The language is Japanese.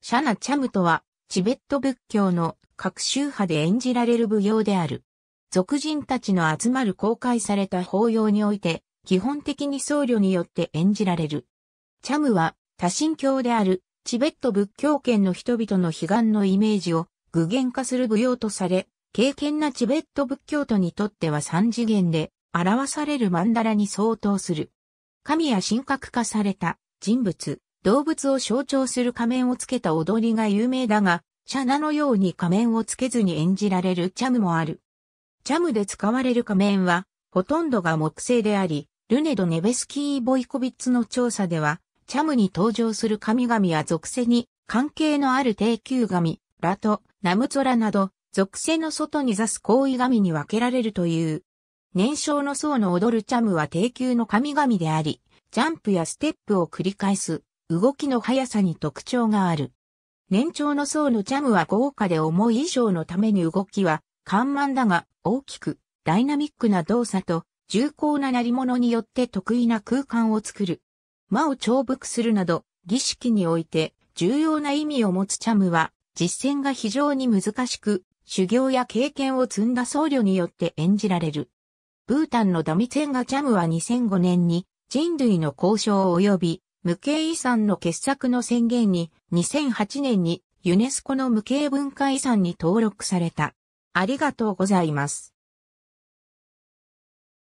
シャナチャムとは、チベット仏教の各宗派で演じられる舞踊である。俗人たちの集まる公開された法要において、基本的に僧侶によって演じられる。チャムは、多神教である、チベット仏教圏の人々の悲願のイメージを具現化する舞踊とされ、敬虔なチベット仏教徒にとっては三次元で表される曼荼羅に相当する。神や神格化された人物、動物を象徴する仮面をつけた踊りが有名だが、シャナのように仮面をつけずに演じられるチャムもある。チャムで使われる仮面は、ほとんどが木製であり、ルネド・ネベスキー・ボイコビッツの調査では、チャムに登場する神々や属性に関係のある低級神、ラト、ナムゾラなど、属性の外に座す行為神に分けられるという。年少の層の踊るチャムは低級の神々であり、ジャンプやステップを繰り返す動きの速さに特徴がある。年長の層のチャムは豪華で重い衣装のために動きは、緩慢だが大きく、ダイナミックな動作と、重厚な鳴り物によって得意な空間を作る。魔を重複するなど、儀式において重要な意味を持つチャムは、実践が非常に難しく、修行や経験を積んだ僧侶によって演じられる。ブータンのダミツェンガチャムは2005年に人類の交渉及び無形遺産の傑作の宣言に2008年にユネスコの無形文化遺産に登録された。ありがとうございます。